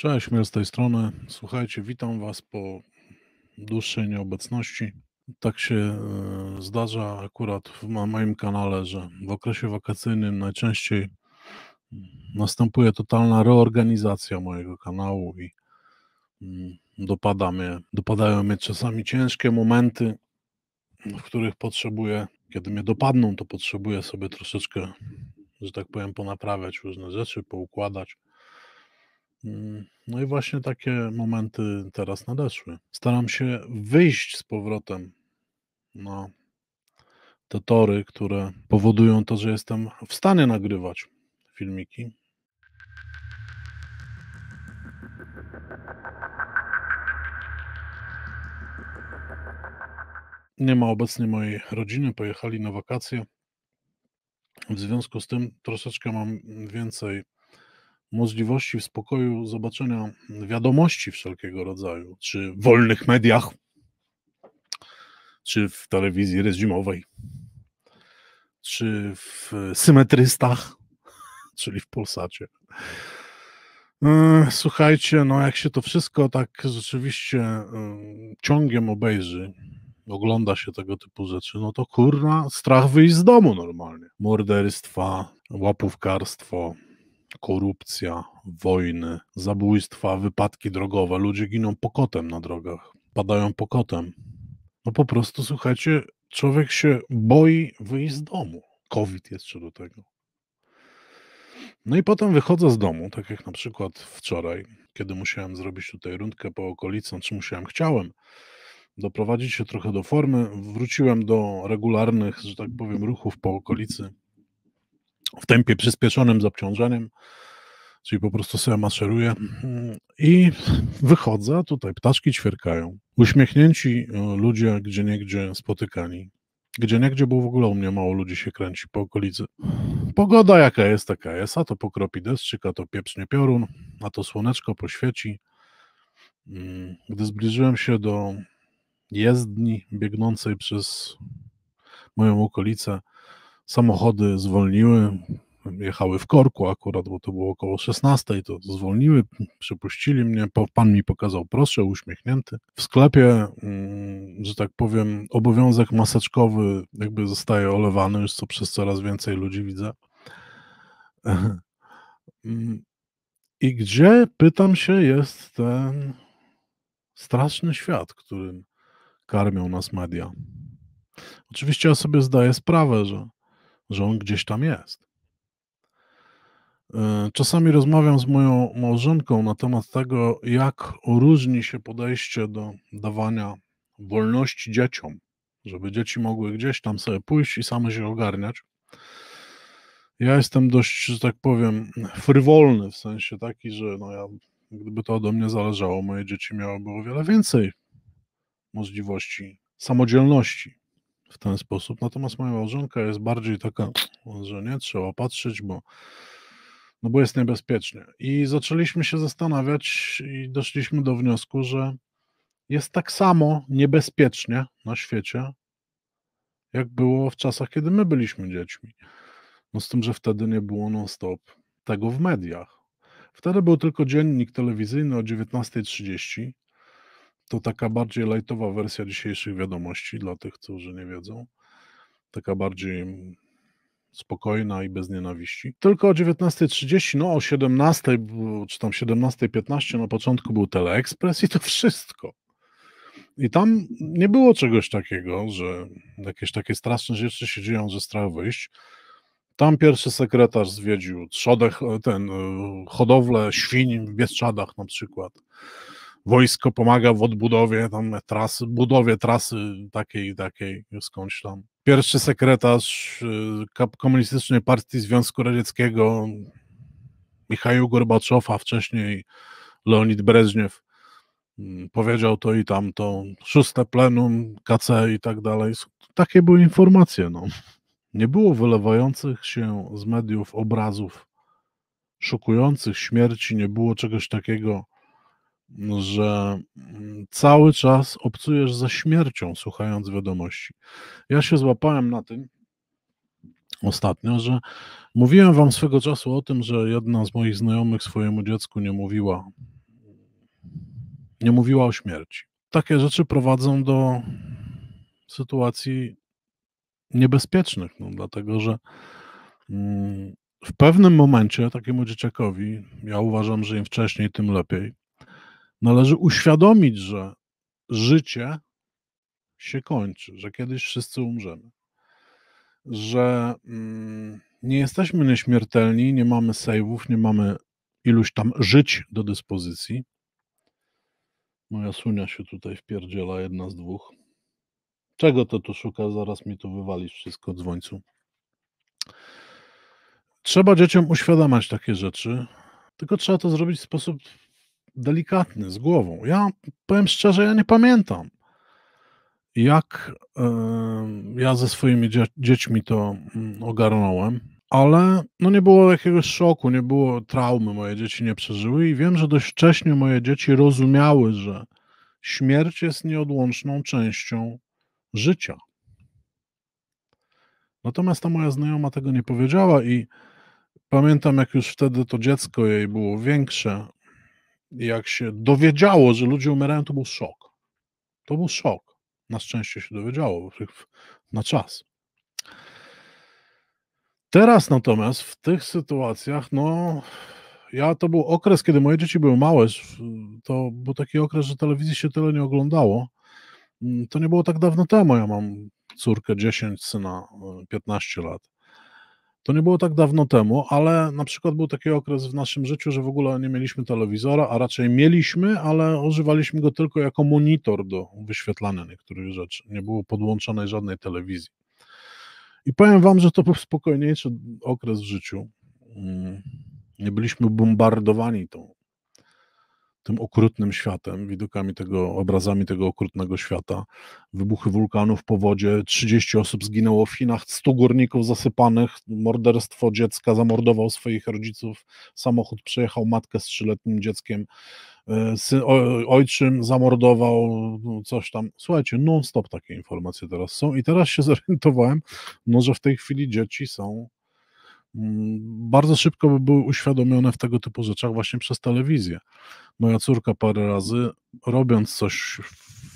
Cześć, Mir z tej strony. Słuchajcie, witam Was po dłuższej nieobecności. Tak się e, zdarza akurat w moim kanale, że w okresie wakacyjnym najczęściej mm, następuje totalna reorganizacja mojego kanału i mm, dopada mnie, dopadają mnie czasami ciężkie momenty, w których potrzebuję, kiedy mnie dopadną, to potrzebuję sobie troszeczkę, że tak powiem, ponaprawiać różne rzeczy, poukładać Mm, no i właśnie takie momenty teraz nadeszły. Staram się wyjść z powrotem na te tory, które powodują to, że jestem w stanie nagrywać filmiki. Nie ma obecnie mojej rodziny, pojechali na wakacje. W związku z tym troszeczkę mam więcej możliwości w spokoju zobaczenia wiadomości wszelkiego rodzaju, czy w wolnych mediach, czy w telewizji reżimowej, czy w symetrystach, czyli w Polsacie. E, słuchajcie, no jak się to wszystko tak rzeczywiście e, ciągiem obejrzy, ogląda się tego typu rzeczy, no to kurna, strach wyjść z domu normalnie. Morderstwa, łapówkarstwo, korupcja, wojny, zabójstwa, wypadki drogowe. Ludzie giną pokotem na drogach, padają pokotem. No po prostu, słuchajcie, człowiek się boi wyjść z domu. COVID jeszcze do tego. No i potem wychodzę z domu, tak jak na przykład wczoraj, kiedy musiałem zrobić tutaj rundkę po okolicy, czy musiałem, chciałem doprowadzić się trochę do formy. Wróciłem do regularnych, że tak powiem, ruchów po okolicy w tempie przyspieszonym z obciążeniem, czyli po prostu sobie maszeruję mm, i wychodzę, tutaj ptaszki ćwierkają, uśmiechnięci e, ludzie gdzie niegdzie spotykani, gdzie niegdzie, bo w ogóle u mnie mało ludzi się kręci po okolicy. Pogoda jaka jest, taka jest, a to pokropi deszczyk, a to pieprznie piorun, a to słoneczko poświeci. Mm, gdy zbliżyłem się do jezdni biegnącej przez moją okolicę, Samochody zwolniły, jechały w korku akurat, bo to było około 16, to zwolniły, przepuścili mnie, pan mi pokazał proszę, uśmiechnięty. W sklepie, mm, że tak powiem, obowiązek maseczkowy jakby zostaje olewany, już co przez coraz więcej ludzi widzę. Mm, I gdzie, pytam się, jest ten straszny świat, którym karmią nas media? Oczywiście ja sobie zdaję sprawę, że że on gdzieś tam jest. E, czasami rozmawiam z moją małżonką na temat tego, jak różni się podejście do dawania wolności dzieciom, żeby dzieci mogły gdzieś tam sobie pójść i same się ogarniać. Ja jestem dość, że tak powiem, frywolny w sensie taki, że no ja, gdyby to ode mnie zależało, moje dzieci miałyby o wiele więcej możliwości samodzielności w ten sposób. Natomiast moja małżonka jest bardziej taka, że nie trzeba patrzeć, bo no bo jest niebezpiecznie. I zaczęliśmy się zastanawiać i doszliśmy do wniosku, że jest tak samo niebezpiecznie na świecie, jak było w czasach, kiedy my byliśmy dziećmi. No z tym, że wtedy nie było non-stop tego w mediach. Wtedy był tylko dziennik telewizyjny o 19.30, to taka bardziej lightowa wersja dzisiejszych wiadomości dla tych, którzy nie wiedzą. Taka bardziej mm, spokojna i bez nienawiści. Tylko o 19.30, no o 17.00 czy tam 17.15 na początku był Teleekspres i to wszystko. I tam nie było czegoś takiego, że jakieś takie straszne rzeczy się dzieją ze strach wyjść. Tam pierwszy sekretarz zwiedził trzodech, ten, e, hodowlę świń w Bieszczadach na przykład wojsko pomaga w odbudowie tam trasy, budowie trasy takiej, takiej, skądś tam. Pierwszy sekretarz y, Komunistycznej Partii Związku Radzieckiego Michał Gorbaczow, a wcześniej Leonid Breżniew mm, powiedział to i tamto, szóste plenum, KC i tak dalej. Takie były informacje, no. Nie było wylewających się z mediów obrazów szokujących śmierci, nie było czegoś takiego że mm, cały czas obcujesz ze śmiercią, słuchając wiadomości. Ja się złapałem na tym ostatnio, że mówiłem wam swego czasu o tym, że jedna z moich znajomych swojemu dziecku nie mówiła nie mówiła o śmierci. Takie rzeczy prowadzą do sytuacji niebezpiecznych, no, dlatego że mm, w pewnym momencie takiemu dzieciakowi, ja uważam, że im wcześniej, tym lepiej, należy uświadomić, że życie się kończy, że kiedyś wszyscy umrzemy, że mm, nie jesteśmy nieśmiertelni, nie mamy saveów, nie mamy iluś tam żyć do dyspozycji. Moja sunia się tutaj wpierdziela, jedna z dwóch. Czego to tu szuka? Zaraz mi tu wywalisz wszystko dzwońcu. Trzeba dzieciom uświadamiać takie rzeczy, tylko trzeba to zrobić w sposób delikatny, z głową. Ja powiem szczerze, ja nie pamiętam, jak ja ze swoimi dziećmi to mm, ogarnąłem, ale no nie było jakiegoś szoku, nie było traumy, moje dzieci nie przeżyły i wiem, że dość wcześnie moje dzieci rozumiały, że śmierć jest nieodłączną częścią życia. Natomiast ta moja znajoma tego nie powiedziała i pamiętam, jak już wtedy to dziecko jej było większe, jak się dowiedziało, że ludzie umierają, to był szok. To był szok. Na szczęście się dowiedziało na czas. Teraz natomiast w tych sytuacjach, no, ja to był okres, kiedy moje dzieci były małe, to był taki okres, że telewizji się tyle nie oglądało. Mm, to nie było tak dawno temu. Ja mam córkę 10, syna 15 e, lat. To nie było tak dawno temu, ale na przykład był taki okres w naszym życiu, że w ogóle nie mieliśmy telewizora, a raczej mieliśmy, ale używaliśmy go tylko jako monitor do wyświetlania niektórych rzeczy. Nie było podłączonej żadnej telewizji. I powiem Wam, że to był spokojniejszy okres w życiu. Mm, nie byliśmy bombardowani tą tym okrutnym światem, widokami tego, obrazami tego okrutnego świata. Wybuchy wulkanów, powodzie, 30 osób zginęło w Chinach, 100 górników zasypanych, morderstwo dziecka, zamordował swoich rodziców, samochód przejechał matkę z trzyletnim dzieckiem, e, syn, ojczym zamordował, no, coś tam. Słuchajcie, non-stop takie informacje teraz są i teraz się zorientowałem, no, że w tej chwili dzieci są Mm, bardzo szybko były uświadomione w tego typu rzeczach właśnie przez telewizję. Moja córka parę razy, robiąc coś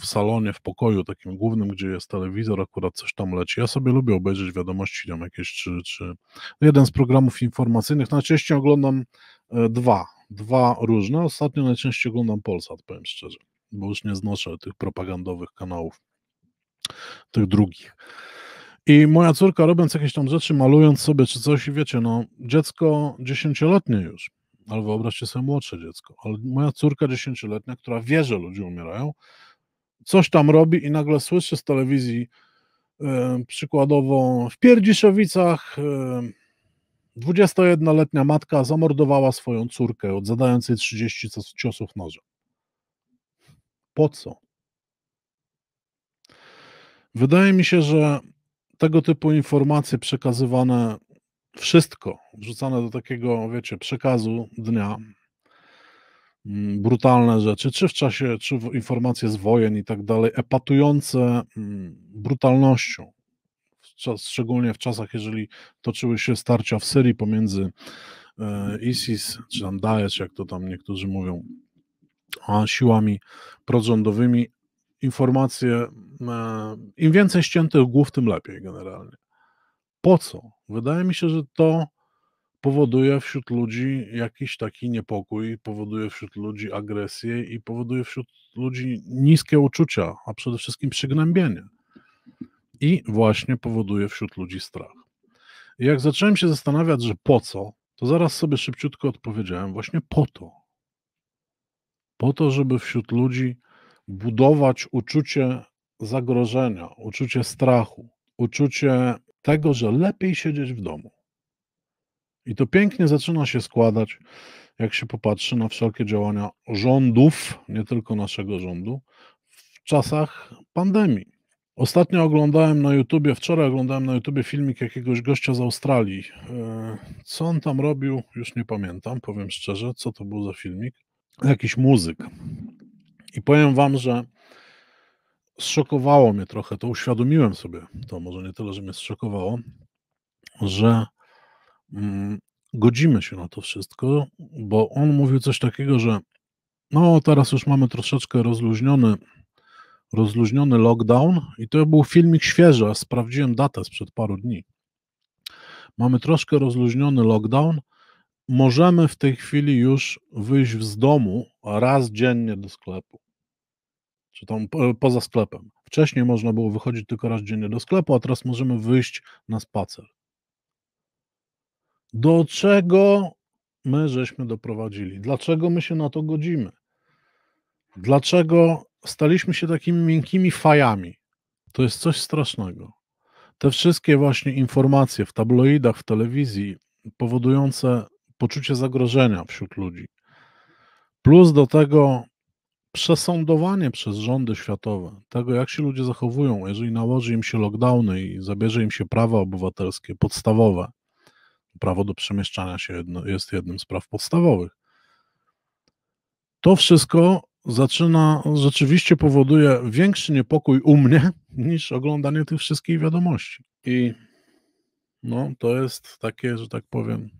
w salonie, w pokoju takim głównym, gdzie jest telewizor, akurat coś tam leci. Ja sobie lubię obejrzeć wiadomości tam jakieś, czy, czy jeden z programów informacyjnych. Najczęściej oglądam e, dwa, dwa różne. Ostatnio najczęściej oglądam Polsat, powiem szczerze, bo już nie znoszę tych propagandowych kanałów, tych drugich. I moja córka robiąc jakieś tam rzeczy, malując sobie czy coś, wiecie, no dziecko dziesięcioletnie już, ale wyobraźcie sobie młodsze dziecko, ale moja córka dziesięcioletnia, która wie, że ludzie umierają, coś tam robi i nagle słyszy z telewizji e, przykładowo w Pierdziszowicach e, 21-letnia matka zamordowała swoją córkę, od zadającej jej 30 ciosów nożem. Po co? Wydaje mi się, że tego typu informacje przekazywane, wszystko wrzucane do takiego, wiecie, przekazu dnia, mm, brutalne rzeczy, czy w czasie, czy w informacje z wojen i tak dalej, epatujące mm, brutalnością, szczególnie w czasach, jeżeli toczyły się starcia w Syrii pomiędzy e, ISIS, czy tam Daesh, jak to tam niektórzy mówią, a siłami prorządowymi, informacje, e, im więcej ściętych głów, tym lepiej generalnie. Po co? Wydaje mi się, że to powoduje wśród ludzi jakiś taki niepokój, powoduje wśród ludzi agresję i powoduje wśród ludzi niskie uczucia, a przede wszystkim przygnębienie. I właśnie powoduje wśród ludzi strach. I jak zacząłem się zastanawiać, że po co, to zaraz sobie szybciutko odpowiedziałem, właśnie po to. Po to, żeby wśród ludzi budować uczucie zagrożenia, uczucie strachu, uczucie tego, że lepiej siedzieć w domu. I to pięknie zaczyna się składać, jak się popatrzy na wszelkie działania rządów, nie tylko naszego rządu, w czasach pandemii. Ostatnio oglądałem na YouTubie, wczoraj oglądałem na YouTubie filmik jakiegoś gościa z Australii. E, co on tam robił, już nie pamiętam, powiem szczerze, co to był za filmik. Jakiś muzyk. I powiem wam, że zszokowało mnie trochę, to uświadomiłem sobie, to może nie tyle, że mnie zszokowało, że mm, godzimy się na to wszystko, bo on mówił coś takiego, że no teraz już mamy troszeczkę rozluźniony rozluźniony lockdown i to był filmik świeży, a sprawdziłem datę sprzed paru dni. Mamy troszkę rozluźniony lockdown, możemy w tej chwili już wyjść z domu raz dziennie do sklepu czy tam poza sklepem. Wcześniej można było wychodzić tylko raz dziennie do sklepu, a teraz możemy wyjść na spacer. Do czego my żeśmy doprowadzili? Dlaczego my się na to godzimy? Dlaczego staliśmy się takimi miękkimi fajami? To jest coś strasznego. Te wszystkie właśnie informacje w tabloidach, w telewizji, powodujące poczucie zagrożenia wśród ludzi. Plus do tego przesądowanie przez rządy światowe tego, jak się ludzie zachowują, jeżeli nałoży im się lockdowny i zabierze im się prawa obywatelskie podstawowe, prawo do przemieszczania się jedno, jest jednym z praw podstawowych. To wszystko zaczyna, rzeczywiście powoduje większy niepokój u mnie niż oglądanie tych wszystkich wiadomości. I no, to jest takie, że tak powiem,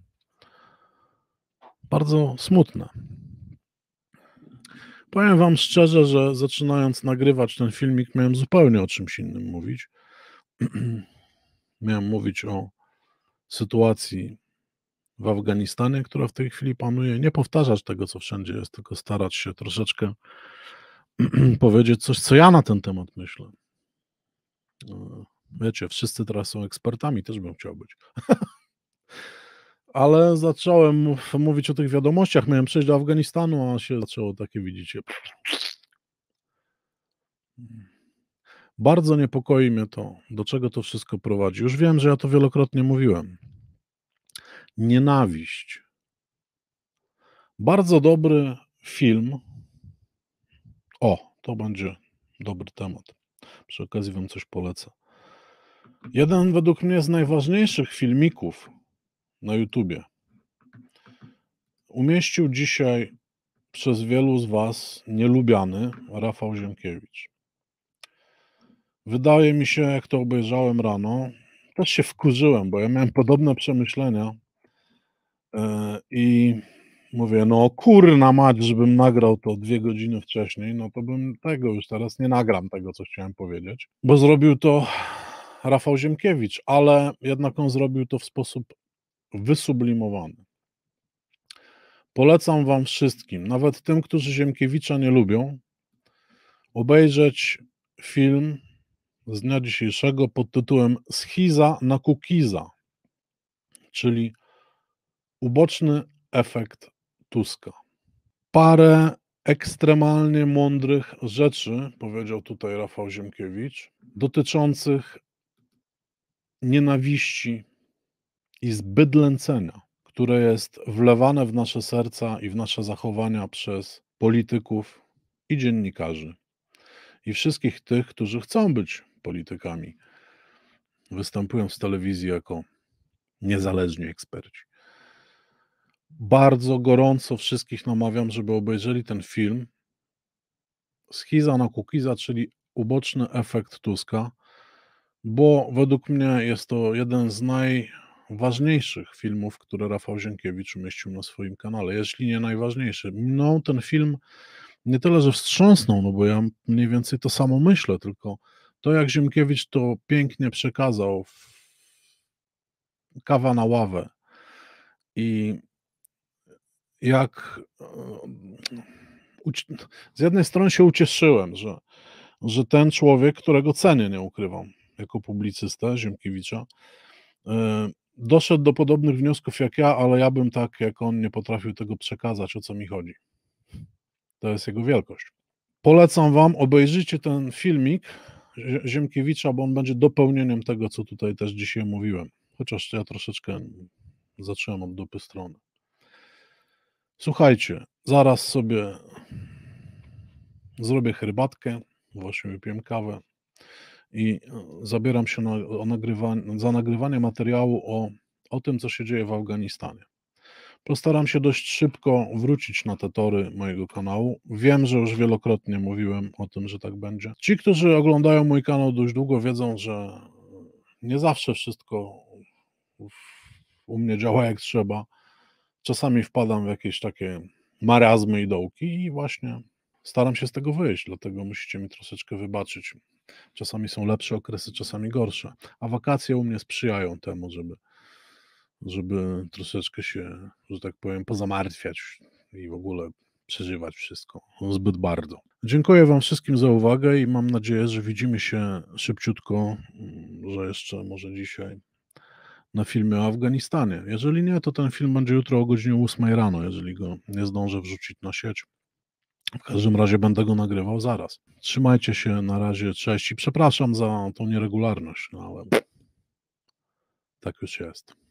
bardzo smutne. Powiem Wam szczerze, że zaczynając nagrywać ten filmik, miałem zupełnie o czymś innym mówić. miałem mówić o sytuacji w Afganistanie, która w tej chwili panuje. Nie powtarzać tego, co wszędzie jest, tylko starać się troszeczkę powiedzieć coś, co ja na ten temat myślę. E, wiecie, wszyscy teraz są ekspertami, też bym chciał być. Ale zacząłem mówić o tych wiadomościach. Miałem przejść do Afganistanu, a się zaczęło takie, widzicie. Bardzo niepokoi mnie to, do czego to wszystko prowadzi. Już wiem, że ja to wielokrotnie mówiłem. Nienawiść. Bardzo dobry film. O, to będzie dobry temat. Przy okazji Wam coś polecę. Jeden według mnie z najważniejszych filmików na YouTubie. Umieścił dzisiaj przez wielu z Was nielubiany Rafał Ziemkiewicz. Wydaje mi się, jak to obejrzałem rano, też się wkurzyłem, bo ja miałem podobne przemyślenia e, i mówię, no kurna mać, żebym nagrał to dwie godziny wcześniej, no to bym tego już teraz nie nagram, tego co chciałem powiedzieć, bo zrobił to Rafał Ziemkiewicz, ale jednak on zrobił to w sposób wysublimowany. Polecam Wam wszystkim, nawet tym, którzy Ziemkiewicza nie lubią, obejrzeć film z dnia dzisiejszego pod tytułem Schiza na Kukiza, czyli uboczny efekt Tuska. Parę ekstremalnie mądrych rzeczy, powiedział tutaj Rafał Ziemkiewicz, dotyczących nienawiści i zbyt które jest wlewane w nasze serca i w nasze zachowania przez polityków i dziennikarzy i wszystkich tych, którzy chcą być politykami, występują w telewizji jako niezależni eksperci. Bardzo gorąco wszystkich namawiam, żeby obejrzeli ten film Schiza na Kukiza, czyli uboczny efekt Tuska, bo według mnie jest to jeden z naj ważniejszych filmów, które Rafał Zienkiewicz umieścił na swoim kanale, jeśli nie najważniejszy. Mną no, ten film nie tyle, że wstrząsnął, no bo ja mniej więcej to samo myślę, tylko to jak Ziemkiewicz to pięknie przekazał w kawa na ławę i jak e, z jednej strony się ucieszyłem, że, że ten człowiek, którego cenię, nie ukrywam, jako publicystę Ziemkiewicza, e, doszedł do podobnych wniosków jak ja, ale ja bym tak, jak on, nie potrafił tego przekazać, o co mi chodzi. To jest jego wielkość. Polecam Wam, obejrzyjcie ten filmik Ziemkiewicza, bo on będzie dopełnieniem tego, co tutaj też dzisiaj mówiłem. Chociaż ja troszeczkę zacząłem od dupy strony. Słuchajcie, zaraz sobie zrobię herbatkę, właśnie wypiłem kawę i e, zabieram się na, o za nagrywanie materiału o, o tym, co się dzieje w Afganistanie. Postaram się dość szybko wrócić na te tory mojego kanału. Wiem, że już wielokrotnie mówiłem o tym, że tak będzie. Ci, którzy oglądają mój kanał dość długo, wiedzą, że nie zawsze wszystko u mnie działa jak trzeba. Czasami wpadam w jakieś takie marazmy i dołki i właśnie staram się z tego wyjść, dlatego musicie mi troszeczkę wybaczyć. Czasami są lepsze okresy, czasami gorsze. A wakacje u mnie sprzyjają temu, żeby, żeby troszeczkę się, że tak powiem, pozamartwiać i w ogóle przeżywać wszystko zbyt bardzo. Dziękuję Wam wszystkim za uwagę i mam nadzieję, że widzimy się szybciutko, mm, że jeszcze może dzisiaj na filmie o Afganistanie. Jeżeli nie, to ten film będzie jutro o godzinie 8 rano, jeżeli go nie zdążę wrzucić na sieć. W każdym razie będę go nagrywał zaraz. Trzymajcie się na razie, cześć i przepraszam za tą nieregularność, no ale tak już jest.